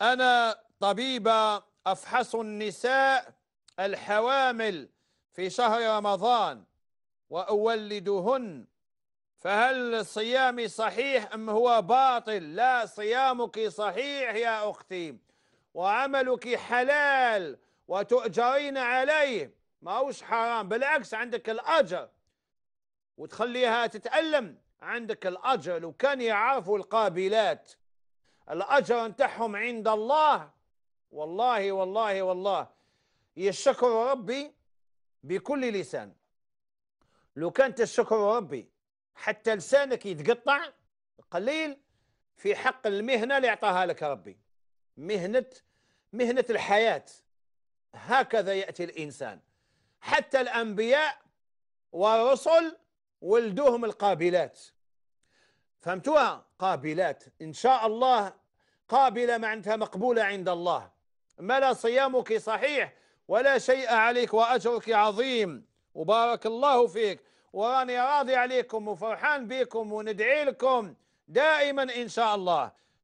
أنا طبيبة أفحص النساء الحوامل في شهر رمضان وأولدهن فهل صيامي صحيح أم هو باطل لا صيامك صحيح يا أختي وعملك حلال وتؤجرين عليه ما هوش حرام بالعكس عندك الأجر وتخليها تتألم عندك الأجر لو كان يعرفوا القابلات الاجر نتاعهم عند الله والله والله والله يشكر ربي بكل لسان لو كان تشكر ربي حتى لسانك يتقطع قليل في حق المهنه اللي اعطاها لك ربي مهنه مهنه الحياه هكذا ياتي الانسان حتى الانبياء والرسل ولدوهم القابلات فهمتوها قابلات إن شاء الله قابلة معناتها مقبولة عند الله ما لا صيامك صحيح ولا شيء عليك وأجرك عظيم وبارك الله فيك وراني راضي عليكم وفرحان بكم وندعي لكم دائما إن شاء الله